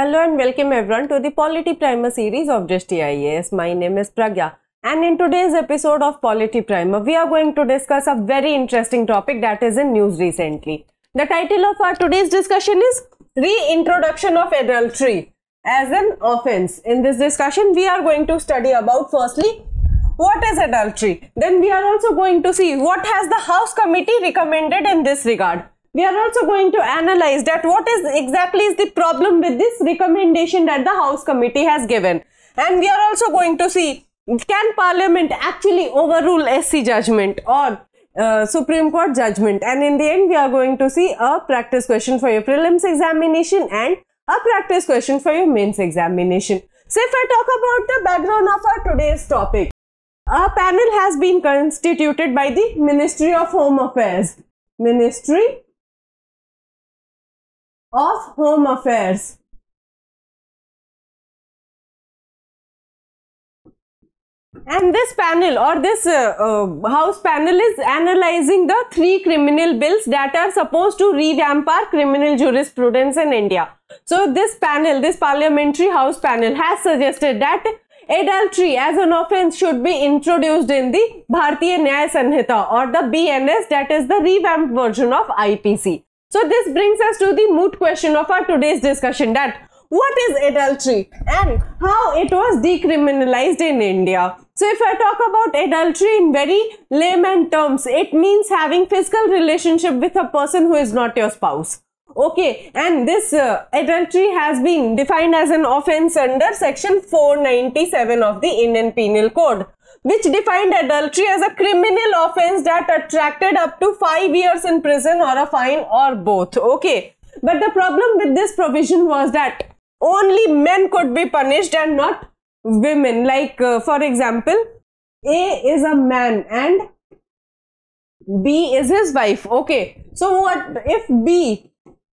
Hello and welcome everyone to the Polity Primer series of JustIAS. My name is Pragya and in today's episode of Polity Primer, we are going to discuss a very interesting topic that is in news recently. The title of our today's discussion is Reintroduction of Adultery as an Offense. In this discussion, we are going to study about firstly, what is adultery? Then we are also going to see what has the House Committee recommended in this regard we are also going to analyze that what is exactly is the problem with this recommendation that the house committee has given and we are also going to see can parliament actually overrule sc judgment or uh, supreme court judgment and in the end we are going to see a practice question for your prelims examination and a practice question for your mains examination so if i talk about the background of our today's topic a panel has been constituted by the ministry of home affairs ministry of Home Affairs. And this panel or this uh, uh, house panel is analyzing the three criminal bills that are supposed to revamp our criminal jurisprudence in India. So this panel, this parliamentary house panel has suggested that adultery as an offense should be introduced in the Bharatiya Nyaya Sanhita or the BNS that is the revamped version of IPC. So this brings us to the moot question of our today's discussion that what is adultery and how it was decriminalized in India. So if I talk about adultery in very layman terms, it means having physical relationship with a person who is not your spouse. Okay, and this uh, adultery has been defined as an offense under section 497 of the Indian Penal Code which defined adultery as a criminal offense that attracted up to five years in prison or a fine or both. Okay. But the problem with this provision was that only men could be punished and not women. Like, uh, for example, A is a man and B is his wife. Okay. So, what if B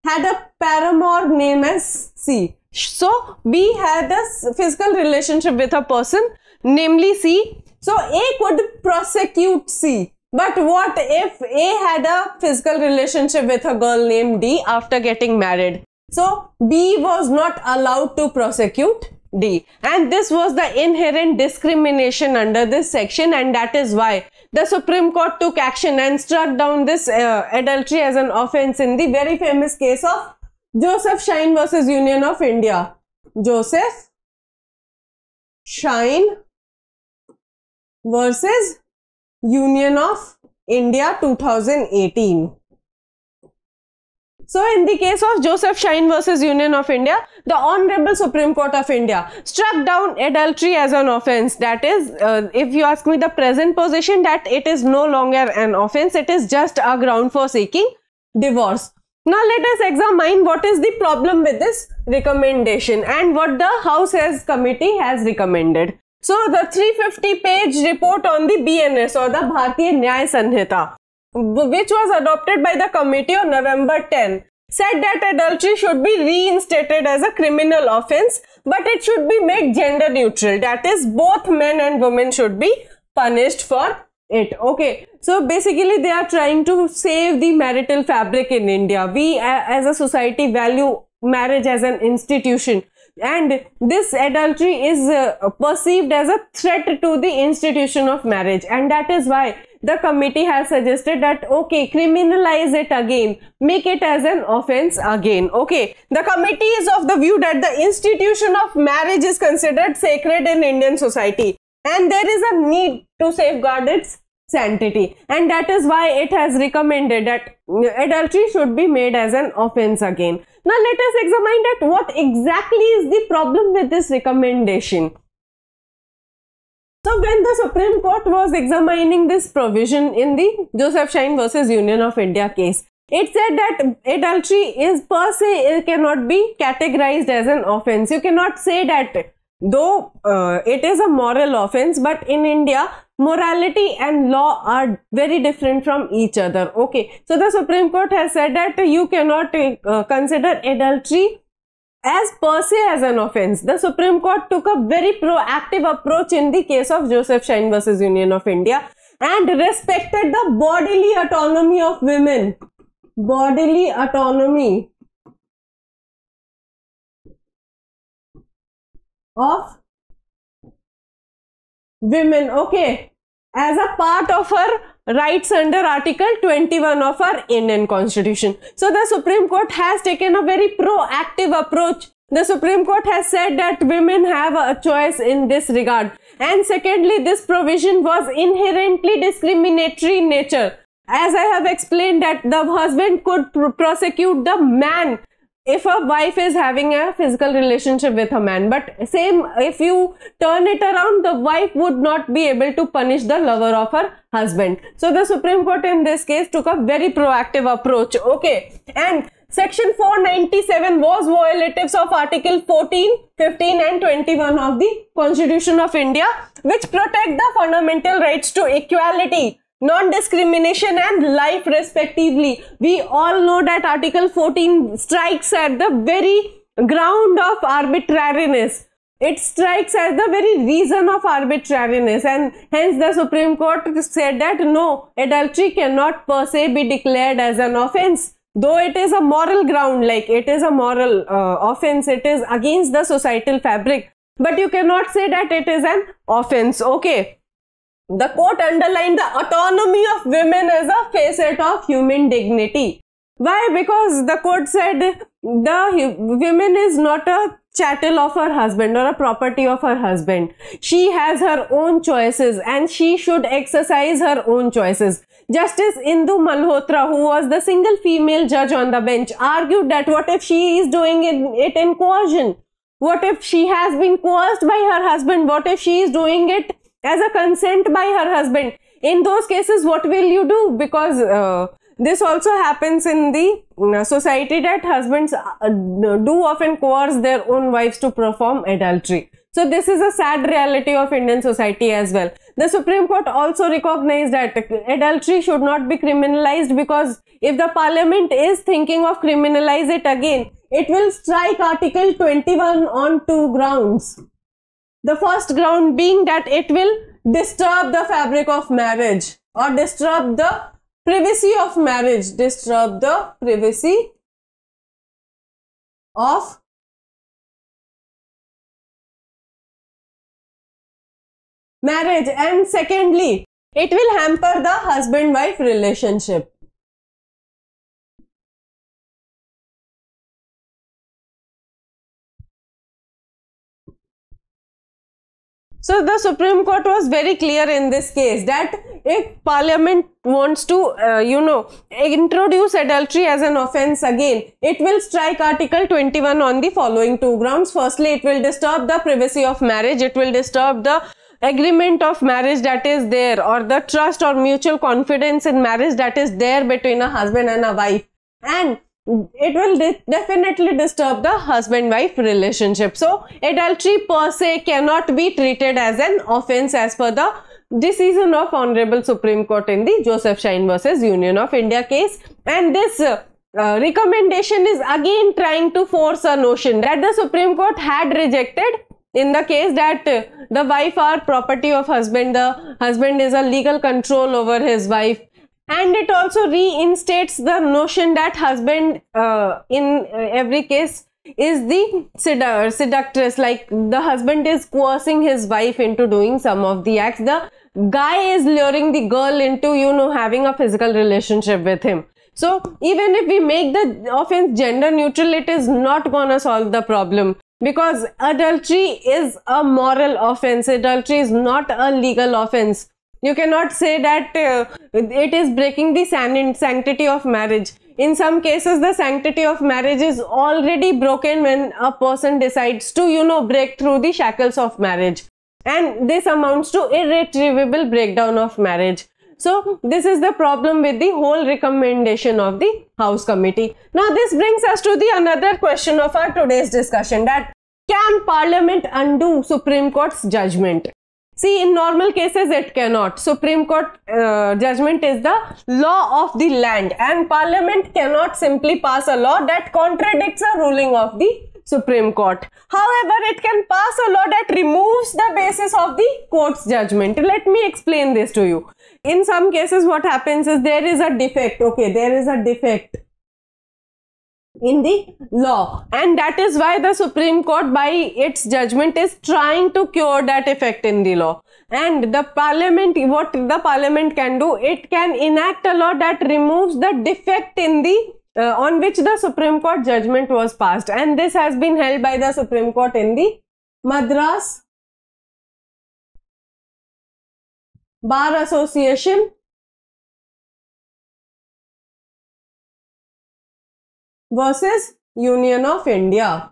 had a paramour name as C? So B had a physical relationship with a person, namely C. So A could prosecute C. But what if A had a physical relationship with a girl named D after getting married? So B was not allowed to prosecute D. And this was the inherent discrimination under this section and that is why the Supreme Court took action and struck down this uh, adultery as an offense in the very famous case of Joseph Shine versus Union of India. Joseph Shine versus Union of India 2018. So in the case of Joseph Shine versus Union of India, the Honorable Supreme Court of India struck down adultery as an offense. That is, uh, if you ask me the present position that it is no longer an offense, it is just a ground for seeking divorce. Now let us examine what is the problem with this recommendation and what the House Health Committee has recommended. So the 350 page report on the BNS or the Bharatiya Nyaya Sanhita which was adopted by the committee on November 10 said that adultery should be reinstated as a criminal offense but it should be made gender neutral that is both men and women should be punished for it okay so basically they are trying to save the marital fabric in india we as a society value marriage as an institution and this adultery is uh, perceived as a threat to the institution of marriage and that is why the committee has suggested that okay criminalize it again make it as an offense again okay the committee is of the view that the institution of marriage is considered sacred in indian society and there is a need to safeguard its sanctity and that is why it has recommended that adultery should be made as an offense again now let us examine that what exactly is the problem with this recommendation so when the supreme court was examining this provision in the joseph shine versus union of india case it said that adultery is per se it cannot be categorized as an offense you cannot say that though uh, it is a moral offense but in india morality and law are very different from each other okay so the supreme court has said that you cannot uh, consider adultery as per se as an offense the supreme court took a very proactive approach in the case of joseph shine versus union of india and respected the bodily autonomy of women bodily autonomy of women okay as a part of her rights under Article 21 of our Indian Constitution. So the Supreme Court has taken a very proactive approach. The Supreme Court has said that women have a choice in this regard. And secondly, this provision was inherently discriminatory in nature. As I have explained that the husband could pr prosecute the man if a wife is having a physical relationship with a man but same if you turn it around the wife would not be able to punish the lover of her husband so the supreme court in this case took a very proactive approach okay and section 497 was violatives of article 14 15 and 21 of the constitution of india which protect the fundamental rights to equality non-discrimination and life respectively. We all know that Article 14 strikes at the very ground of arbitrariness. It strikes at the very reason of arbitrariness and hence the Supreme Court said that no, adultery cannot per se be declared as an offense. Though it is a moral ground, like it is a moral uh, offense, it is against the societal fabric. But you cannot say that it is an offense, okay? The court underlined the autonomy of women as a facet of human dignity. Why? Because the court said the women is not a chattel of her husband or a property of her husband. She has her own choices and she should exercise her own choices. Justice Indu Malhotra, who was the single female judge on the bench, argued that what if she is doing it in coercion? What if she has been coerced by her husband? What if she is doing it as a consent by her husband. In those cases, what will you do? Because uh, this also happens in the uh, society that husbands uh, do often coerce their own wives to perform adultery. So this is a sad reality of Indian society as well. The Supreme Court also recognized that adultery should not be criminalized because if the parliament is thinking of criminalize it again, it will strike Article 21 on two grounds. The first ground being that it will disturb the fabric of marriage or disturb the privacy of marriage, disturb the privacy of marriage and secondly it will hamper the husband wife relationship So the Supreme Court was very clear in this case that if Parliament wants to, uh, you know, introduce adultery as an offence again, it will strike Article 21 on the following two grounds. Firstly, it will disturb the privacy of marriage. It will disturb the agreement of marriage that is there or the trust or mutual confidence in marriage that is there between a husband and a wife. And it will de definitely disturb the husband wife relationship. So, adultery per se cannot be treated as an offense as per the decision of Honorable Supreme Court in the Joseph Shine versus Union of India case. And this uh, uh, recommendation is again trying to force a notion that the Supreme Court had rejected in the case that uh, the wife are property of husband the husband is a legal control over his wife and it also reinstates the notion that husband uh, in uh, every case is the sedu- seductress like the husband is coercing his wife into doing some of the acts the guy is luring the girl into you know having a physical relationship with him so even if we make the offense gender neutral it is not gonna solve the problem because adultery is a moral offense adultery is not a legal offense you cannot say that uh, it is breaking the san- sanctity of marriage in some cases the sanctity of marriage is already broken when a person decides to you know break through the shackles of marriage and this amounts to irretrievable breakdown of marriage so this is the problem with the whole recommendation of the house committee now this brings us to the another question of our today's discussion that can parliament undo supreme court's judgment See, in normal cases, it cannot. Supreme Court uh, judgment is the law of the land and Parliament cannot simply pass a law that contradicts a ruling of the Supreme Court. However, it can pass a law that removes the basis of the court's judgment. Let me explain this to you. In some cases, what happens is there is a defect. Okay, there is a defect in the law and that is why the Supreme Court by its judgment is trying to cure that effect in the law and the parliament what the parliament can do it can enact a law that removes the defect in the uh, on which the Supreme Court judgment was passed and this has been held by the Supreme Court in the Madras Bar Association versus Union of India.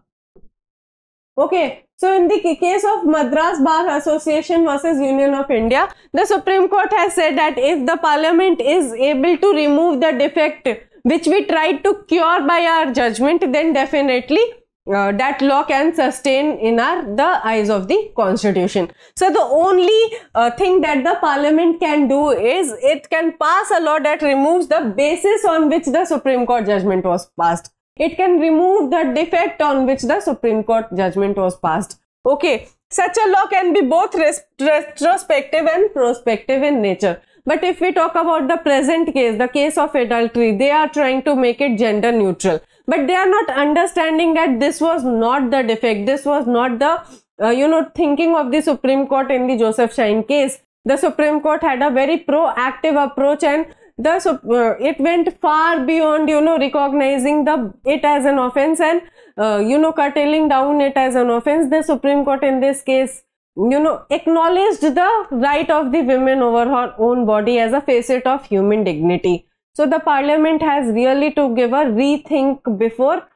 Okay, so in the case of Madras Bar Association versus Union of India, the Supreme Court has said that if the parliament is able to remove the defect which we tried to cure by our judgment, then definitely uh, that law can sustain in our the eyes of the constitution so the only uh, thing that the parliament can do is it can pass a law that removes the basis on which the supreme court judgment was passed it can remove the defect on which the supreme court judgment was passed okay such a law can be both retrospective and prospective in nature but if we talk about the present case the case of adultery they are trying to make it gender neutral but they are not understanding that this was not the defect this was not the uh, you know thinking of the supreme court in the joseph shine case the supreme court had a very proactive approach and the uh, it went far beyond you know recognizing the it as an offense and uh, you know curtailing down it as an offense the supreme court in this case you know acknowledged the right of the women over her own body as a facet of human dignity so the parliament has really to give a rethink before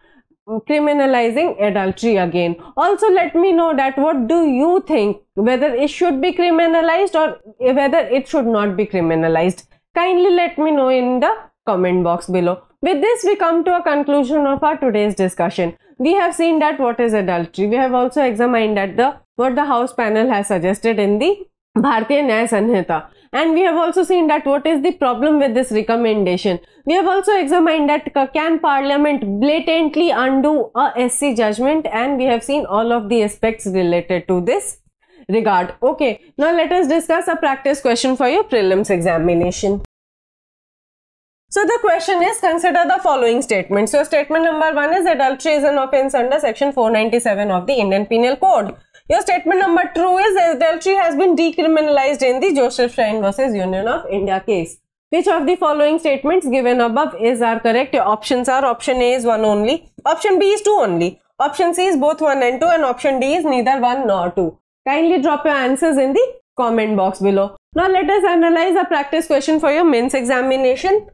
criminalizing adultery again. Also let me know that what do you think whether it should be criminalized or whether it should not be criminalized. Kindly let me know in the comment box below. With this we come to a conclusion of our today's discussion. We have seen that what is adultery. We have also examined that the what the house panel has suggested in the Bharatiya Nyaya Sanhita and we have also seen that what is the problem with this recommendation. We have also examined that can parliament blatantly undo a SC judgment and we have seen all of the aspects related to this regard. Okay, now let us discuss a practice question for your prelims examination. So the question is consider the following statement. So statement number one is adultery is an offense under section 497 of the Indian Penal Code. Your statement number two is adultery has been decriminalized in the Joseph Shine versus Union of India case. Which of the following statements given above is are correct? Your options are option A is one only, option B is two only, option C is both one and two, and option D is neither one nor two. Kindly drop your answers in the comment box below. Now let us analyze a practice question for your mains examination.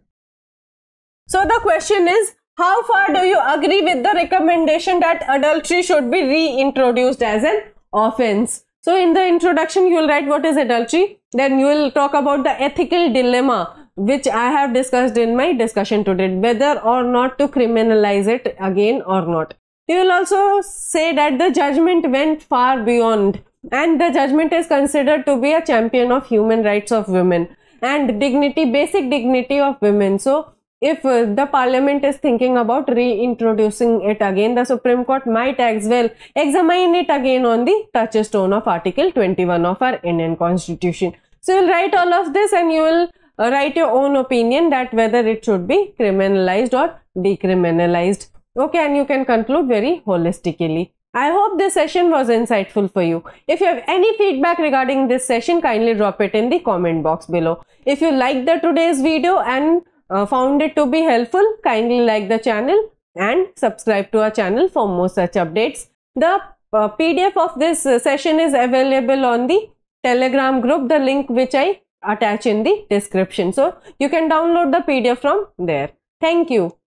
So the question is, how far do you agree with the recommendation that adultery should be reintroduced as an offense. So in the introduction, you will write what is adultery. Then you will talk about the ethical dilemma, which I have discussed in my discussion today, whether or not to criminalize it again or not. You will also say that the judgment went far beyond and the judgment is considered to be a champion of human rights of women and dignity, basic dignity of women. So if uh, the parliament is thinking about reintroducing it again, the Supreme Court might as well examine it again on the touchstone of Article 21 of our Indian Constitution. So you will write all of this and you will uh, write your own opinion that whether it should be criminalized or decriminalized. Okay, and you can conclude very holistically. I hope this session was insightful for you. If you have any feedback regarding this session, kindly drop it in the comment box below. If you liked the today's video and uh, found it to be helpful, kindly like the channel and subscribe to our channel for more such updates. The uh, PDF of this uh, session is available on the Telegram group, the link which I attach in the description. So, you can download the PDF from there. Thank you.